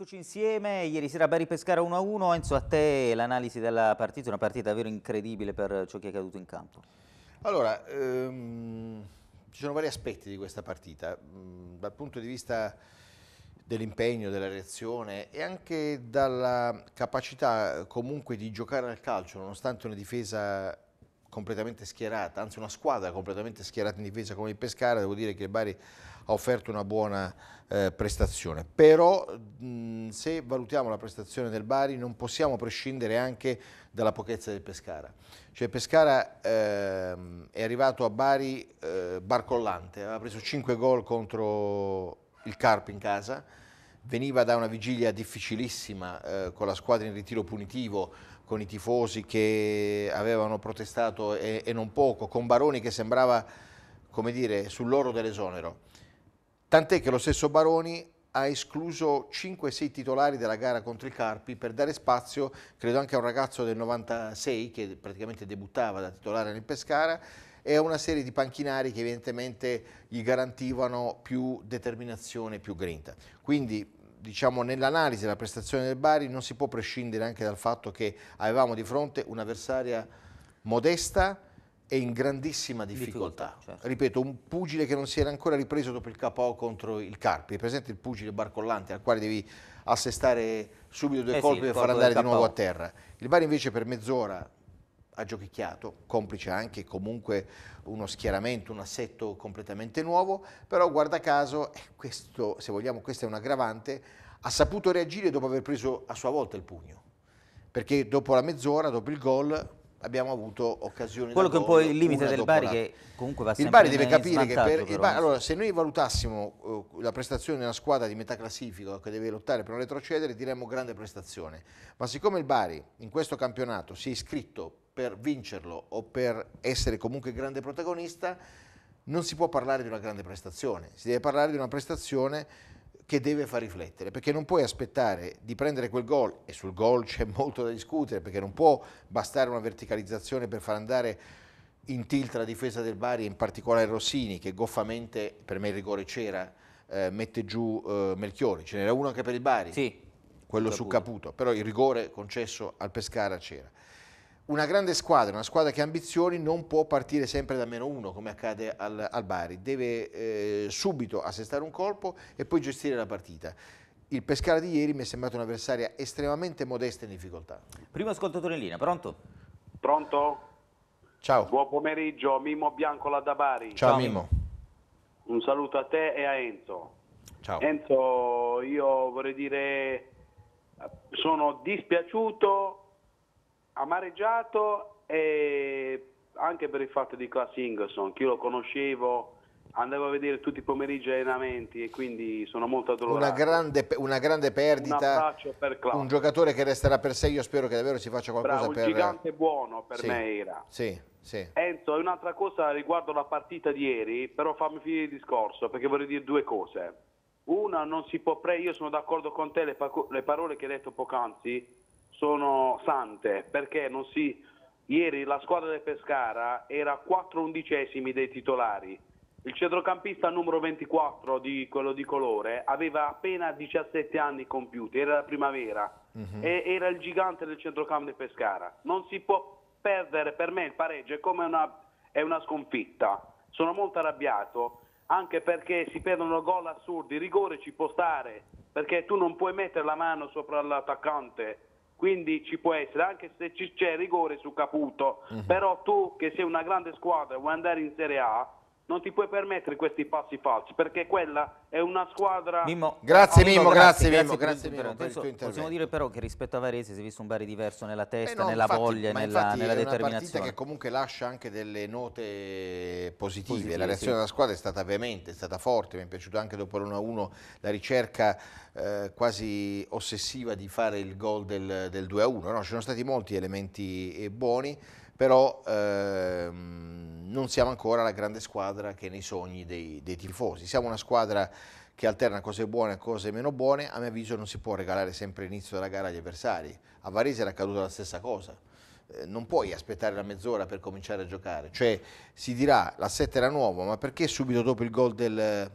Eccoci insieme, ieri sera Bari Pescara 1-1, Enzo a te l'analisi della partita, una partita davvero incredibile per ciò che è accaduto in campo. Allora, ehm, ci sono vari aspetti di questa partita, mm, dal punto di vista dell'impegno, della reazione e anche dalla capacità comunque di giocare al calcio, nonostante una difesa completamente schierata, anzi una squadra completamente schierata in difesa come il Pescara, devo dire che il Bari ha offerto una buona eh, prestazione. Però mh, se valutiamo la prestazione del Bari non possiamo prescindere anche dalla pochezza del Pescara. Cioè Pescara ehm, è arrivato a Bari eh, barcollante, aveva preso 5 gol contro il Carp in casa, veniva da una vigilia difficilissima eh, con la squadra in ritiro punitivo, con i tifosi che avevano protestato e, e non poco, con Baroni che sembrava come dire, sull'oro dell'esonero. Tant'è che lo stesso Baroni ha escluso 5-6 titolari della gara contro i Carpi per dare spazio, credo anche a un ragazzo del 96 che praticamente debuttava da titolare nel Pescara e a una serie di panchinari che evidentemente gli garantivano più determinazione, più grinta. Quindi diciamo, nell'analisi della prestazione del Bari non si può prescindere anche dal fatto che avevamo di fronte un'avversaria modesta, è in grandissima difficoltà. difficoltà certo. Ripeto, un pugile che non si era ancora ripreso dopo il KO contro il Carpi, è presente il pugile barcollante al quale devi assestare subito due eh colpi sì, per far andare di nuovo a terra. Il Bari invece per mezz'ora ha giochicchiato, complice anche comunque uno schieramento, un assetto completamente nuovo, però guarda caso, eh, questo, se vogliamo questo è un aggravante, ha saputo reagire dopo aver preso a sua volta il pugno, perché dopo la mezz'ora, dopo il gol, abbiamo avuto occasione quello che è un po' il limite del Bari che comunque va sempre il Bari deve capire che per il Bari, allora, se noi valutassimo uh, la prestazione di una squadra di metà classifica che deve lottare per non retrocedere diremmo grande prestazione ma siccome il Bari in questo campionato si è iscritto per vincerlo o per essere comunque grande protagonista non si può parlare di una grande prestazione si deve parlare di una prestazione che deve far riflettere, perché non puoi aspettare di prendere quel gol, e sul gol c'è molto da discutere, perché non può bastare una verticalizzazione per far andare in tilt la difesa del Bari, in particolare Rossini, che goffamente, per me il rigore c'era, eh, mette giù eh, Melchiori, ce n'era uno anche per il Bari, sì, quello su Caputo. Caputo, però il rigore concesso al Pescara c'era una grande squadra, una squadra che ha ambizioni, non può partire sempre da meno uno, come accade al, al Bari. Deve eh, subito assestare un colpo e poi gestire la partita. Il Pescara di ieri mi è sembrato un'avversaria estremamente modesta in difficoltà. Primo ascoltatore in linea, pronto? Pronto? Ciao. Buon pomeriggio, Mimmo Biancola da Bari. Ciao, Ciao Mimmo. Un saluto a te e a Enzo. Ciao. Enzo, io vorrei dire, sono dispiaciuto amareggiato e anche per il fatto di Class Ingerson, che io lo conoscevo, andavo a vedere tutti i pomeriggi allenamenti e quindi sono molto addolorato. Una grande, una grande perdita, un, per un giocatore che resterà per sé, io spero che davvero si faccia qualcosa Bravo, un per... un gigante buono per sì, me era. Sì, sì. Enzo, un'altra cosa riguardo la partita di ieri, però fammi finire il discorso perché vorrei dire due cose. Una, non si può pre... io sono d'accordo con te, le, le parole che hai detto poc'anzi, sono sante perché non si... ieri la squadra del Pescara era 4 undicesimi dei titolari. Il centrocampista numero 24 di quello di colore aveva appena 17 anni compiuti, era la primavera uh-huh. e era il gigante del centrocampo di Pescara. Non si può perdere, per me il pareggio è come una, è una sconfitta. Sono molto arrabbiato anche perché si perdono gol assurdi, rigore ci può stare perché tu non puoi mettere la mano sopra l'attaccante quindi ci può essere, anche se c'è rigore su Caputo, mm-hmm. però tu che sei una grande squadra e vuoi andare in Serie A, non ti puoi permettere questi passi falsi perché quella è una squadra Mimmo, grazie Mimmo, grazie, grazie, grazie, Mimmo, per, il tuo intervento possiamo dire però che rispetto a Varese si è visto un Bari diverso nella testa, eh no, nella infatti, voglia, nella, infatti nella è una partita che comunque lascia anche delle note positive, positive la reazione sì. della squadra è stata veemente, è stata forte mi è piaciuto anche dopo l'1-1 la ricerca eh, quasi ossessiva di fare il gol del, del 2-1 no? ci sono stati molti elementi eh, buoni però ehm, non siamo ancora la grande squadra che nei sogni dei, dei tifosi, siamo una squadra che alterna cose buone a cose meno buone, a mio avviso non si può regalare sempre l'inizio della gara agli avversari. A Varese era accaduta la stessa cosa. Eh, non puoi aspettare la mezz'ora per cominciare a giocare, cioè si dirà la l'assetto era nuova, ma perché subito dopo il gol del eh,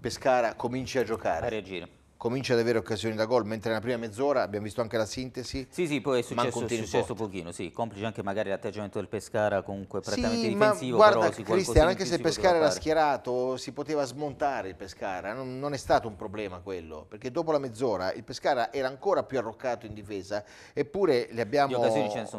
Pescara cominci a giocare? A reagire comincia ad avere occasioni da gol, mentre nella prima mezz'ora abbiamo visto anche la sintesi. Sì, sì, poi è successo, è successo pochino, sì, complice anche magari l'atteggiamento del Pescara comunque prettamente sì, difensivo. Ma guarda, però, Cristian, anche se il Pescara era fare. schierato, si poteva smontare il Pescara, non, non, è stato un problema quello, perché dopo la mezz'ora il Pescara era ancora più arroccato in difesa, eppure le abbiamo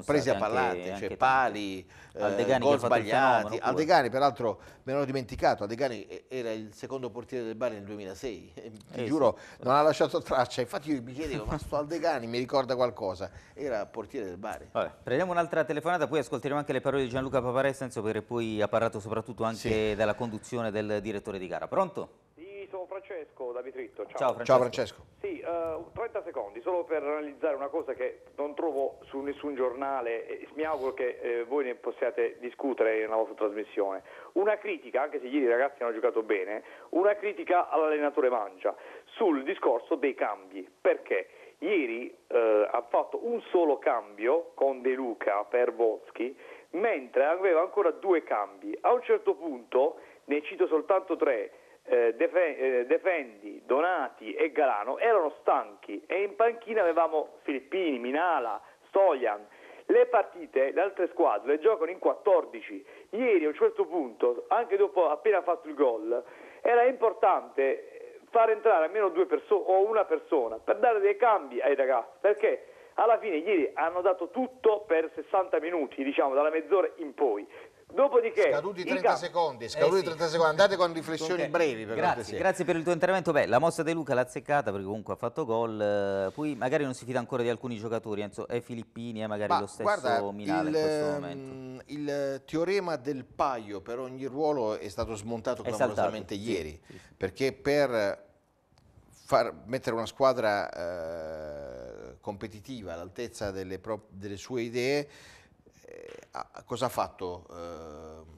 prese a pallate, cioè anche pali, eh, gol sbagliati. Aldegani, peraltro, me l'ho dimenticato, Aldegani era il secondo portiere del Bari nel 2006, eh, ti eh, giuro, non ha lasciato traccia. Infatti io mi chiedevo, ma sto Aldegani mi ricorda qualcosa? Era portiere del Bari. prendiamo un'altra telefonata, poi ascolteremo anche le parole di Gianluca Paparessa, perché poi ha parlato soprattutto anche sì. della conduzione del direttore di gara. Pronto? Sì, sono Francesco da Vitritto. Ciao, Ciao Francesco. Ciao, Francesco uh, eh, 30 secondi solo per analizzare una cosa che non trovo su nessun giornale e mi auguro che eh, voi ne possiate discutere nella vostra trasmissione. Una critica, anche se ieri i ragazzi hanno giocato bene, una critica all'allenatore Mangia sul discorso dei cambi. Perché? Ieri eh, ha fatto un solo cambio con De Luca per Boschi, mentre aveva ancora due cambi. A un certo punto, ne cito soltanto tre, eh, eh, Defendi, Donati e Galano erano stanchi e in panchina avevamo Filippini, Minala, Stojan. Le partite, le altre squadre giocano in 14. Ieri a un certo punto, anche dopo appena fatto il gol, era importante far entrare almeno due persone o una persona per dare dei cambi ai ragazzi, perché alla fine ieri hanno dato tutto per 60 minuti, diciamo dalla mezz'ora in poi. Dopodiché, scaduti 30 secondi, eh scaduti eh sì. 30 secondi, andate con riflessioni okay. brevi. Per grazie, grazie, per il tuo intervento. Beh, la mossa di Luca l'ha azzeccata perché comunque ha fatto gol. Eh, poi magari non si fida ancora di alcuni giocatori, Enzo, è Filippini, è eh, magari Ma, lo stesso guarda, Milano il, in questo ehm, momento. Il teorema del paio per ogni ruolo è stato smontato è clamorosamente saltato. ieri. Sì, sì, perché per far mettere una squadra eh, competitiva all'altezza delle, delle sue idee eh, cosa ha fatto? Eh,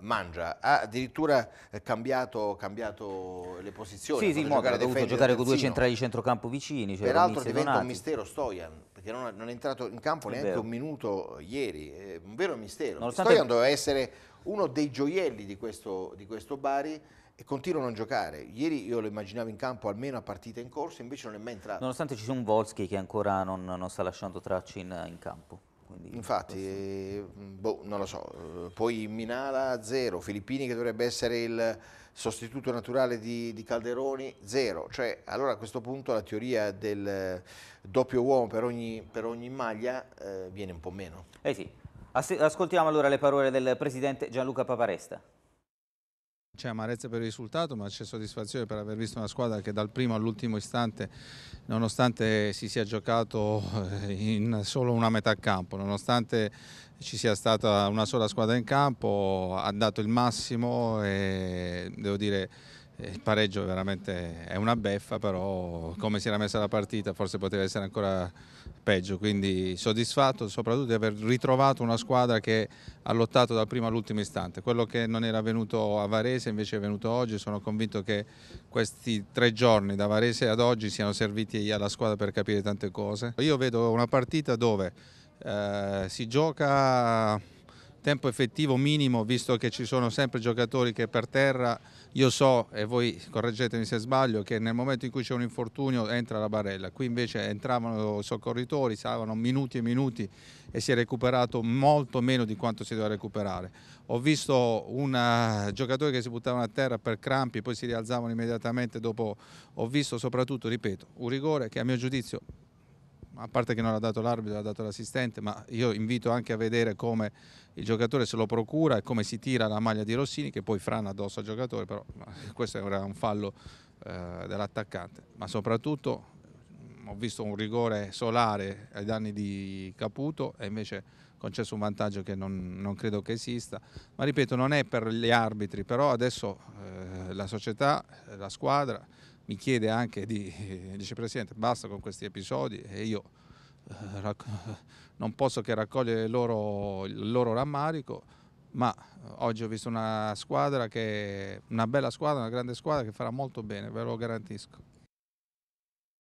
mangia, ha addirittura eh, cambiato, cambiato le posizioni. Sì, sì, Moga ha dovuto giocare con due centrali centrocampo vicini. Cioè Peraltro diventa Donati. un mistero Stojan, perché non, non, è entrato in campo neanche un minuto ieri, è un vero mistero. Nonostante... Stoian doveva essere uno dei gioielli di questo, di questo Bari, e continua a non giocare. Ieri io lo immaginavo in campo almeno a partita in corso, invece non è mai entrato. Nonostante ci sia un Volski che ancora non, non sta lasciando tracce in, in campo. Quindi Infatti, mm, boh, non lo so, eh, poi Minala zero, Filippini che dovrebbe essere il sostituto naturale di, di Calderoni zero, cioè allora a questo punto la teoria del doppio uomo per ogni, per ogni maglia eh, viene un po' meno. Eh sì, ascoltiamo allora le parole del presidente Gianluca Paparesta. C'è amarezza per il risultato, ma c'è soddisfazione per aver visto una squadra che dal primo all'ultimo istante, nonostante si sia giocato eh, in solo una metà campo, nonostante ci sia stata una sola squadra in campo, ha dato il massimo e devo dire eh, il pareggio veramente è una beffa, però come si era messa la partita forse poteva essere ancora peggio, quindi soddisfatto soprattutto di aver ritrovato una squadra che ha lottato dal primo all'ultimo istante. Quello che non era venuto a Varese invece è venuto oggi, sono convinto che questi tre giorni da Varese ad oggi siano serviti alla squadra per capire tante cose. Io vedo una partita dove eh, si gioca tempo effettivo minimo, visto che ci sono sempre giocatori che per terra, io so, e voi correggetemi se sbaglio, che nel momento in cui c'è un infortunio entra la barella, qui invece entravano i soccorritori, stavano minuti e minuti e si è recuperato molto meno di quanto si doveva recuperare. Ho visto un eh, giocatore che si buttavano a terra per crampi, poi si rialzavano immediatamente dopo, ho visto soprattutto, ripeto, un rigore che a mio giudizio a parte che non l'ha dato l'arbitro, l'ha dato l'assistente, ma io invito anche a vedere come il giocatore se lo procura e come si tira la maglia di Rossini che poi frana addosso al giocatore, però questo era un fallo eh, dell'attaccante, ma soprattutto ho visto un rigore solare ai danni di Caputo e invece concesso un vantaggio che non, non credo che esista, ma ripeto non è per gli arbitri, però adesso eh, la società, la squadra mi chiede anche di eh, dice Presidente basta con questi episodi e io eh, non posso che raccogliere il loro, il loro, rammarico ma eh, oggi ho visto una squadra che una bella squadra, una grande squadra che farà molto bene, ve lo garantisco.